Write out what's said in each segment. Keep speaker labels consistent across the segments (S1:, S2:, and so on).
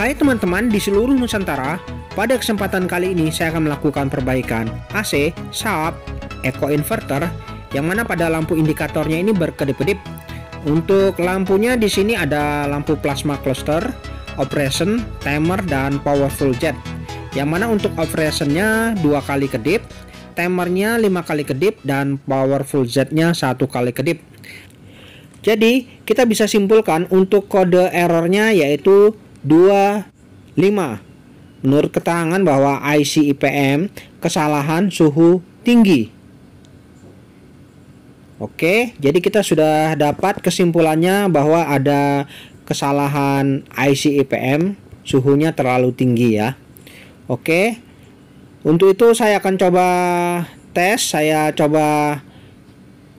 S1: Hai teman-teman di seluruh Nusantara, pada kesempatan kali ini saya akan melakukan perbaikan AC, SAP, Eco Inverter yang mana pada lampu indikatornya ini berkedip-kedip. Untuk lampunya di sini ada lampu plasma cluster, operation, timer, dan powerful jet. Yang mana untuk operationnya dua kali kedip, timernya lima kali kedip, dan powerful jetnya satu kali kedip. Jadi kita bisa simpulkan untuk kode errornya yaitu 25. Menurut keterangan bahwa IC IPM kesalahan suhu tinggi. Oke, jadi kita sudah dapat kesimpulannya bahwa ada kesalahan IC IPM suhunya terlalu tinggi ya. Oke. Untuk itu saya akan coba tes, saya coba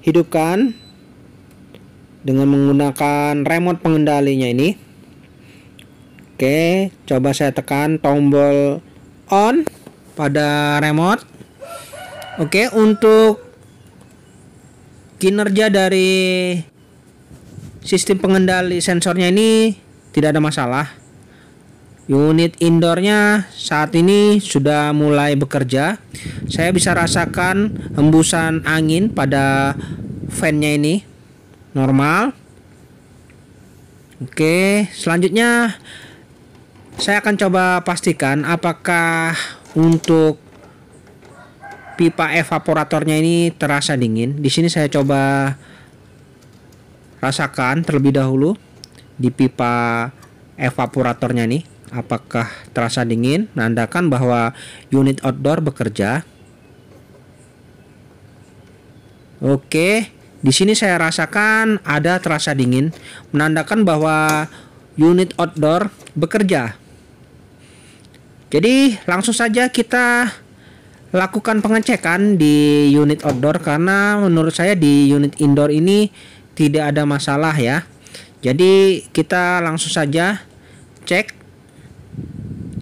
S1: hidupkan dengan menggunakan remote pengendalinya ini. Oke, coba saya tekan tombol on pada remote. Oke, untuk kinerja dari sistem pengendali sensornya ini tidak ada masalah. Unit indoornya saat ini sudah mulai bekerja. Saya bisa rasakan hembusan angin pada fan-nya ini normal. Oke, selanjutnya saya akan coba pastikan apakah untuk pipa evaporatornya ini terasa dingin. Di sini saya coba rasakan terlebih dahulu di pipa evaporatornya nih apakah terasa dingin menandakan bahwa unit outdoor bekerja. Oke, di sini saya rasakan ada terasa dingin menandakan bahwa unit outdoor bekerja. Jadi langsung saja kita lakukan pengecekan di unit outdoor karena menurut saya di unit indoor ini tidak ada masalah ya. Jadi kita langsung saja cek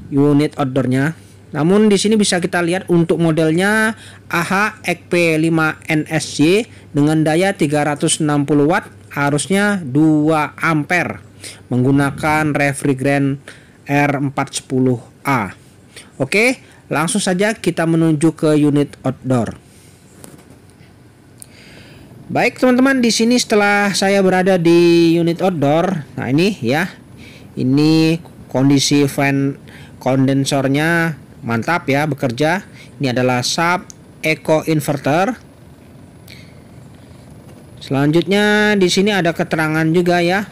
S1: unit outdoornya. Namun di sini bisa kita lihat untuk modelnya AH xp 5 NSC dengan daya 360 watt arusnya 2 ampere menggunakan refrigerant R410A. Oke, langsung saja kita menuju ke unit outdoor. Baik teman-teman, di sini setelah saya berada di unit outdoor, nah ini ya, ini kondisi fan kondensornya mantap ya bekerja. Ini adalah sub eco inverter. Selanjutnya di sini ada keterangan juga ya,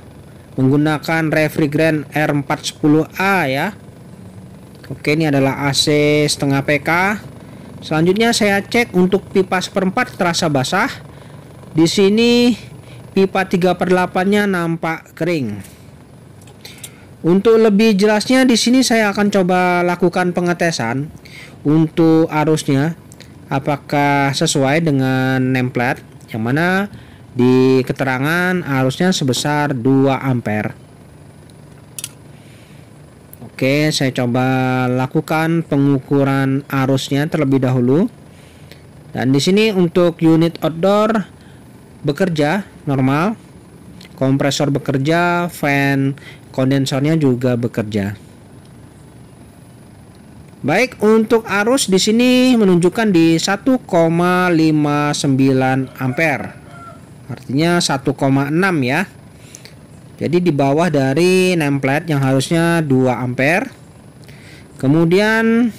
S1: menggunakan refrigerant R410A ya. Oke ini adalah AC setengah PK Selanjutnya saya cek untuk pipa seperempat terasa basah Di sini pipa 3 per 8 nya nampak kering Untuk lebih jelasnya di sini saya akan coba lakukan pengetesan Untuk arusnya Apakah sesuai dengan nameplate Yang mana di keterangan arusnya sebesar 2 ampere Oke, saya coba lakukan pengukuran arusnya terlebih dahulu. Dan di sini untuk unit outdoor bekerja normal, kompresor bekerja, fan kondensornya juga bekerja. Baik, untuk arus di sini menunjukkan di 1,59 ampere. Artinya 1,6 ya. Jadi di bawah dari nameplate yang harusnya 2 ampere. Kemudian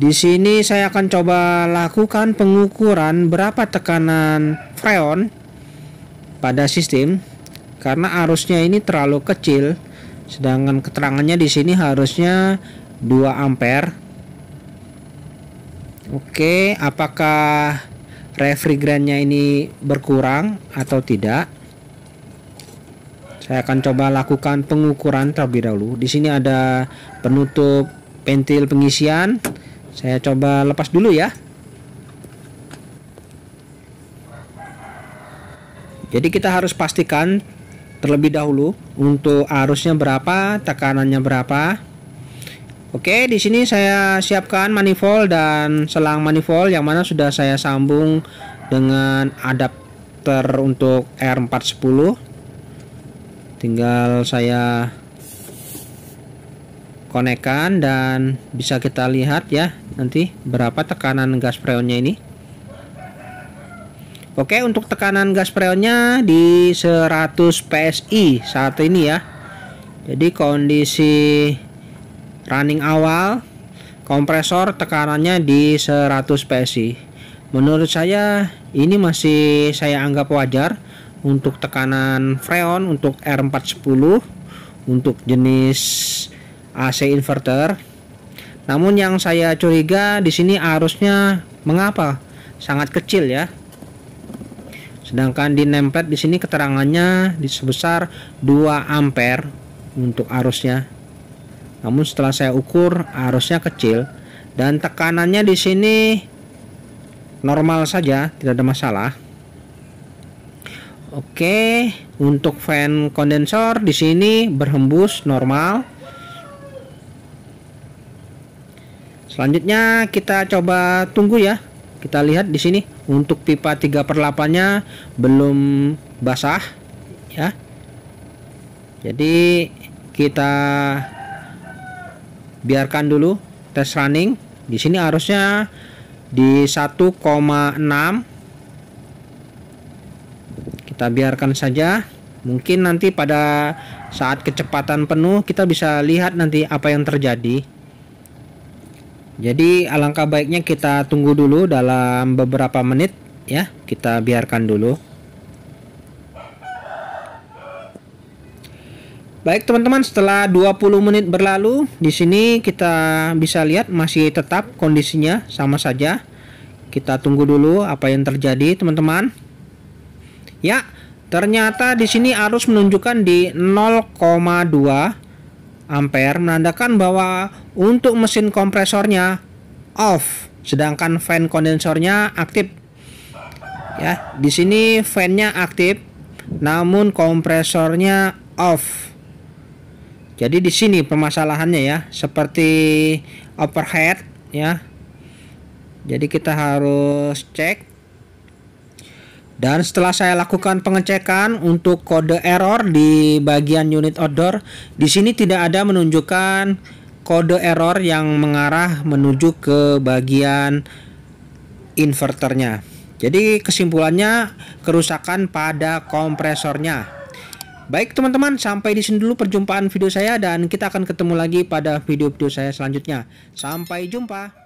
S1: di sini saya akan coba lakukan pengukuran berapa tekanan freon pada sistem karena arusnya ini terlalu kecil sedangkan keterangannya di sini harusnya 2 ampere. Oke, apakah refrigerannya ini berkurang atau tidak? Saya akan coba lakukan pengukuran terlebih dahulu. Di sini ada penutup pentil pengisian. Saya coba lepas dulu ya. Jadi kita harus pastikan terlebih dahulu untuk arusnya berapa, tekanannya berapa. Oke, di sini saya siapkan manifold dan selang manifold yang mana sudah saya sambung dengan adapter untuk R410 tinggal saya konekkan dan bisa kita lihat ya nanti berapa tekanan gas freonnya ini Oke untuk tekanan gas freonnya di 100 PSI saat ini ya jadi kondisi running awal kompresor tekanannya di 100 PSI menurut saya ini masih saya anggap wajar untuk tekanan freon untuk R410 untuk jenis AC inverter namun yang saya curiga di sini arusnya mengapa sangat kecil ya sedangkan di nempet di sini keterangannya di sebesar 2 ampere untuk arusnya namun setelah saya ukur arusnya kecil dan tekanannya di sini normal saja tidak ada masalah Oke, untuk fan kondensor di sini berhembus normal. Selanjutnya kita coba tunggu ya. Kita lihat di sini untuk pipa 3 per 8-nya belum basah ya. Jadi kita biarkan dulu tes running. Di sini arusnya di kita biarkan saja mungkin nanti pada saat kecepatan penuh kita bisa lihat nanti apa yang terjadi jadi alangkah baiknya kita tunggu dulu dalam beberapa menit ya kita biarkan dulu Baik teman-teman, setelah 20 menit berlalu, di sini kita bisa lihat masih tetap kondisinya sama saja. Kita tunggu dulu apa yang terjadi teman-teman. Ya, ternyata di sini arus menunjukkan di 0,2 ampere menandakan bahwa untuk mesin kompresornya off, sedangkan fan kondensornya aktif. Ya, di sini fan aktif, namun kompresornya off. Jadi di sini permasalahannya ya, seperti overhead ya. Jadi kita harus cek dan setelah saya lakukan pengecekan untuk kode error di bagian unit outdoor, di sini tidak ada menunjukkan kode error yang mengarah menuju ke bagian inverternya. Jadi kesimpulannya kerusakan pada kompresornya. Baik teman-teman, sampai di sini dulu perjumpaan video saya dan kita akan ketemu lagi pada video-video saya selanjutnya. Sampai jumpa.